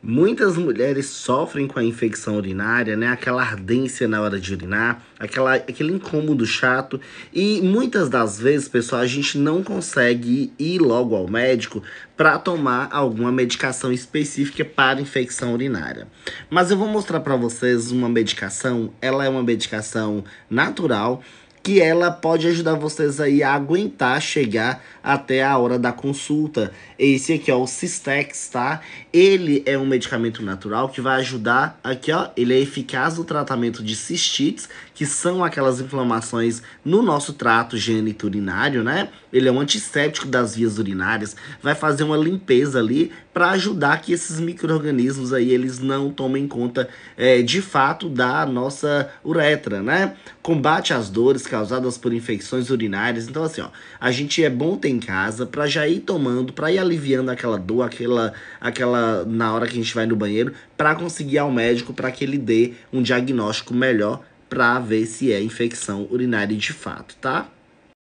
Muitas mulheres sofrem com a infecção urinária, né? Aquela ardência na hora de urinar, aquela, aquele incômodo chato. E muitas das vezes, pessoal, a gente não consegue ir logo ao médico para tomar alguma medicação específica para infecção urinária. Mas eu vou mostrar para vocês uma medicação. Ela é uma medicação natural que ela pode ajudar vocês aí a aguentar chegar até a hora da consulta. Esse aqui, é o Cistex, tá? Ele é um medicamento natural que vai ajudar aqui, ó, ele é eficaz no tratamento de cistites, que são aquelas inflamações no nosso trato geniturinário, né? Ele é um antisséptico das vias urinárias, vai fazer uma limpeza ali para ajudar que esses micro-organismos aí eles não tomem conta é, de fato da nossa uretra, né? Combate as dores, é causadas por infecções urinárias. Então, assim, ó, a gente é bom ter em casa para já ir tomando, para ir aliviando aquela dor, aquela, aquela na hora que a gente vai no banheiro, para conseguir ir ao médico para que ele dê um diagnóstico melhor para ver se é infecção urinária de fato, tá?